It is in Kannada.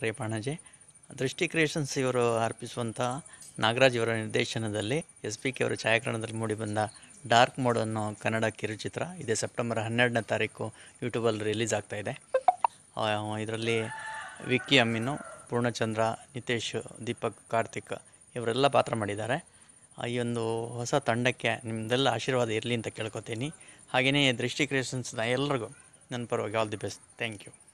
ಕ್ರೇಪಾಣಜೆ ದೃಷ್ಟಿ ಕ್ರಿಯೇಷನ್ಸ್ ಇವರು ಅರ್ಪಿಸುವಂಥ ನಾಗರಾಜ್ ಇವರ ನಿರ್ದೇಶನದಲ್ಲಿ ಎಸ್ ಪಿ ಕೆ ಅವರ ಛಾಯಾಗ್ರಹಣದಲ್ಲಿ ಮೂಡಿಬಂದ ಡಾರ್ಕ್ ಮೋಡ್ ಅನ್ನೋ ಕನ್ನಡ ಕಿರುಚಿತ್ರ ಇದೆ ಸೆಪ್ಟೆಂಬರ್ ಹನ್ನೆರಡನೇ ತಾರೀಕು ಯೂಟ್ಯೂಬಲ್ಲಿ ರಿಲೀಸ್ ಆಗ್ತಾ ಇದೆ ಇದರಲ್ಲಿ ವಿಕ್ಕಿ ಅಮ್ಮಿನು ಪೂರ್ಣಚಂದ್ರ ನಿತೇಶ್ ದೀಪಕ್ ಕಾರ್ತಿಕ್ ಇವರೆಲ್ಲ ಪಾತ್ರ ಮಾಡಿದ್ದಾರೆ ಈ ಒಂದು ಹೊಸ ತಂಡಕ್ಕೆ ನಿಮ್ಮದೆಲ್ಲ ಆಶೀರ್ವಾದ ಇರಲಿ ಅಂತ ಕೇಳ್ಕೊತೀನಿ ಹಾಗೆಯೇ ದೃಷ್ಟಿ ಕ್ರಿಯೇಷನ್ಸ್ನ ಎಲ್ಲರಿಗೂ ನನ್ನ ಪರವಾಗಿ all the best thank you